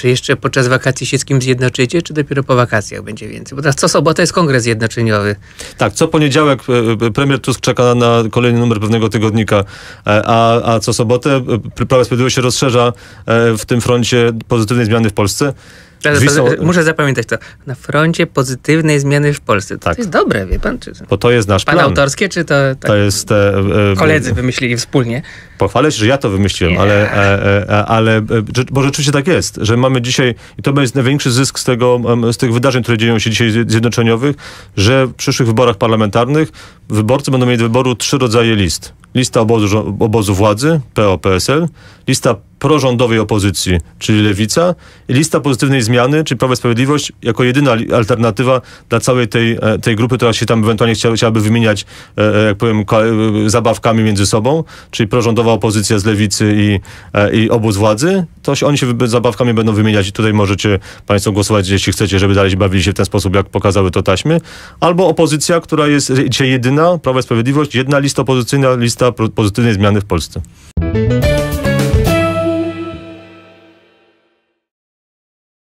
Czy jeszcze podczas wakacji się z kim zjednoczycie, czy dopiero po wakacjach będzie więcej? Bo teraz co sobota jest kongres Jednoczyniowy Tak, co poniedziałek e, e, premier Tusk czeka na kolejny numer pewnego tygodnika, e, a, a co sobotę Prawa Sprawiedliwość się rozszerza w tym froncie pozytywnej zmiany w Polsce. Muszę zapamiętać to. Na froncie pozytywnej zmiany w Polsce. To, tak. to jest dobre, wie pan? Czy... Bo to jest nasz pan plan. autorskie, czy to... Tak to jest... E, e, e koledzy wymyślili wspólnie. Pochwalę się, że ja to wymyśliłem, yeah. ale, e, e, e ale... Bo rzeczywiście tak jest, że mamy dzisiaj... I to będzie największy zysk z, tego, z tych wydarzeń, które dzieją się dzisiaj zjednoczeniowych, że w przyszłych wyborach parlamentarnych wyborcy będą mieli do wyboru trzy rodzaje list. Lista obozu, obozu władzy, PO-PSL, lista prorządowej opozycji, czyli Lewica, i lista pozytywnej zmiany, czyli Prawo i Sprawiedliwość, jako jedyna alternatywa dla całej tej, e, tej grupy, która się tam ewentualnie chciała, chciałaby wymieniać, e, e, jak powiem, zabawkami między sobą, czyli prorządowa opozycja z Lewicy i, i obóz władzy, to się, oni się zabawkami będą wymieniać i tutaj możecie Państwo głosować, jeśli chcecie, żeby dalej bawili się w ten sposób, jak pokazały to taśmy. Albo opozycja, która jest dzisiaj jedyna, Prawo i Sprawiedliwość, jedna lista opozycyjna, lista pozytywnej zmiany w Polsce.